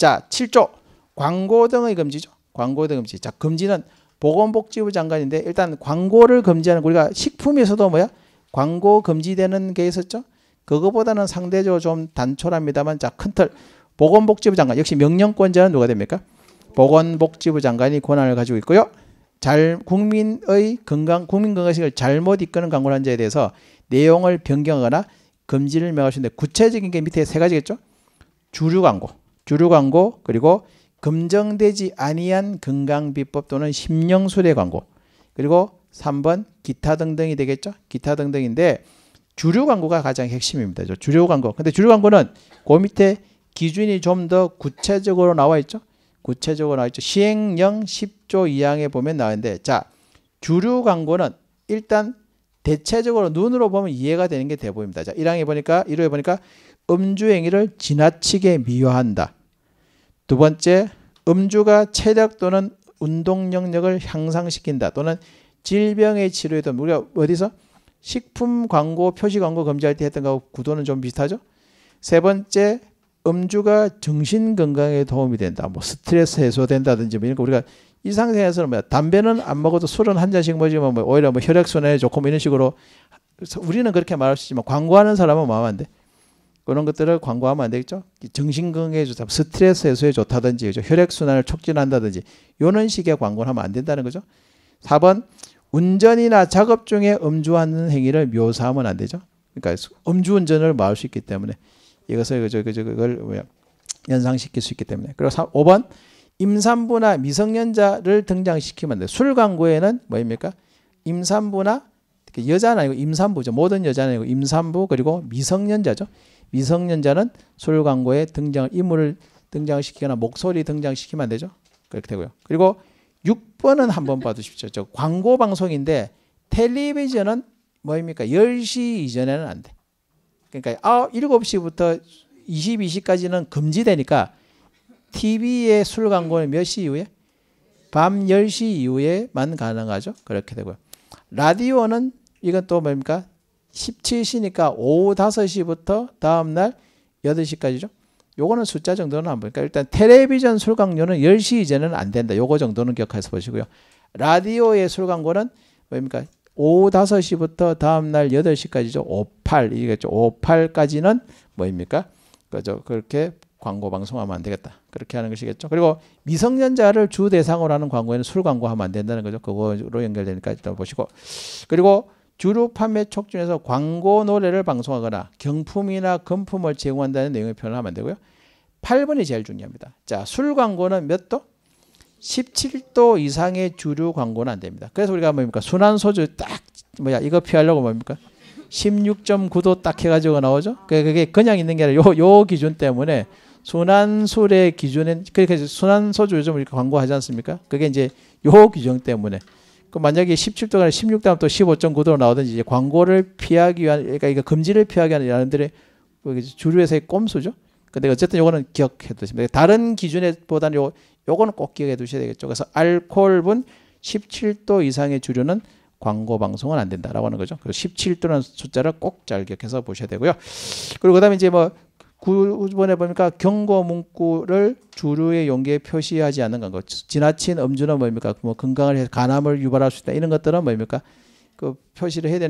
자, 7조 광고 등의 금지죠. 광고 등 금지. 자, 금지는 보건복지부 장관인데 일단 광고를 금지하는 우리가 식품에서도 뭐야? 광고 금지되는 게 있었죠. 그거보다는 상대적으로 좀 단촐합니다만 자, 큰틀 보건복지부 장관 역시 명령권자는 누가 됩니까? 보건복지부 장관이 권한을 가지고 있고요. 잘 국민의 건강 국민 건강식을 잘못 이끄는 광고 환자에 대해서 내용을 변경하거나 금지를 명하시는데 구체적인 게 밑에 세 가지겠죠. 주류 광고, 주류 광고 그리고 검정되지 아니한 건강 비법 또는 심령 수레 광고 그리고 3번 기타 등등이 되겠죠. 기타 등등인데 주류 광고가 가장 핵심입니다. 주류 광고. 근데 주류 광고는 그 밑에 기준이 좀 더 구체적으로 나와 있죠. 구체적으로 나와 있죠. 시행령 10조 2항에 보면 나오는데 자 주류 광고는 일단 대체적으로 눈으로 보면 이해가 되는 게 돼 보입니다. 자 1항에 보니까 1호에 보니까 음주 행위를 지나치게 미화한다. 두 번째, 음주가 체력 또는 운동 영역을 향상시킨다 또는 질병의 치료에도 우리가 어디서 식품 광고, 표시 광고 검지할 때 했던 거하고 구도는 좀 비슷하죠? 세 번째, 음주가 정신 건강에 도움이 된다. 뭐 스트레스 해소된다든지 뭐 이런 거 우리가 이상생에서는 뭐 담배는 안 먹어도 술은 한 잔씩 먹지만 뭐 오히려 뭐 혈액순환에 좋고 뭐 이런 식으로 우리는 그렇게 말할 수 있지만 광고하는 사람은 마음 안 돼. 그런 것들을 광고하면 안 되겠죠? 정신건강에 좋다, 스트레스 해소에 좋다든지, 그죠? 혈액순환을 촉진한다든지, 이런 식의 광고를 하면 안 된다는 거죠. 4번, 운전이나 작업 중에 음주하는 행위를 묘사하면 안 되죠. 그러니까 음주운전을 막을 수 있기 때문에 이것을 그저 그저 그걸 뭐야 연상시킬 수 있기 때문에. 그리고 3, 5번 임산부나 미성년자를 등장시키면 안 돼. 술 광고에는 뭐입니까? 임산부나 그 여자는 아니고 임산부죠. 모든 여자는 아니고 임산부 그리고 미성년자죠. 미성년자는 술 광고에 등장 인물을 등장시키거나 목소리 등장시키면 안 되죠. 그렇게 되고요. 그리고 6번은 한번 봐두십시오. 저 광고 방송인데 텔레비전은 뭐입니까? 10시 이전에는 안 돼. 그러니까 아, 7시부터 22시까지는 금지되니까 TV의 술 광고는 몇 시 이후에? 밤 10시 이후에만 가능하죠. 그렇게 되고요. 라디오는 이건 또 뭡니까? 17시니까 오후 5시부터 다음날 8시까지죠. 요거는 숫자 정도는 안 보니까 일단 텔레비전 술 광고는 10시 이제는 안 된다. 요거 정도는 기억해서 보시고요. 라디오의 술 광고는 뭡니까? 오후 5시부터 다음날 8시까지죠. 58 이겠죠. 58까지는 뭐입니까? 그죠. 그렇게 광고 방송하면 안 되겠다. 그렇게 하는 것이겠죠. 그리고 미성년자를 주 대상으로 하는 광고에는 술 광고하면 안 된다는 거죠. 그거로 연결되니까 일단 보시고 그리고 주류 판매 촉진에서 광고 노래를 방송하거나 경품이나 금품을 제공한다는 내용의 표현을 하면 되고요. 8번이 제일 중요합니다. 자, 술 광고는 몇 도? 17도 이상의 주류 광고는 안 됩니다. 그래서 우리가 뭡니까? 순한 소주 딱 뭐야 이거 피하려고 뭡니까? 16.9도 딱 해가지고 나오죠. 그, 그게 그냥 있는 게 아니라 요, 요 기준 때문에 순한 술의 기준은 그렇게 그러니까 순한 소주 요즘 이렇게 광고하지 않습니까? 그게 이제 요 기준 때문에 그 만약에 17도가 16도면 또 15.9도로 나오든지 이제 광고를 피하기 위한 그러니까 이거 금지를 피하기 위한 여러분들의 그 주류 에서의 꼼수죠. 근데 어쨌든 요거는 기억해 두시면 다른 기준에 보다는 요 요거는 꼭 기억해 두셔야 되겠죠. 그래서 알코올분 17도 이상의 주류는 광고 방송은 안 된다라고 하는 거죠. 그리고 17도라는 숫자를 꼭 잘 기억해서 보셔야 되고요. 그리고 그다음에 이제 뭐 9번에 보니까 경고 문구를 주류의 용기에 표시하지 않는 건 거. 지나친 음주는 뭡니까? 뭐 건강을 해서 간암을 유발할 수 있다. 이런 것들은 뭡니까? 그 표시를 해야 되는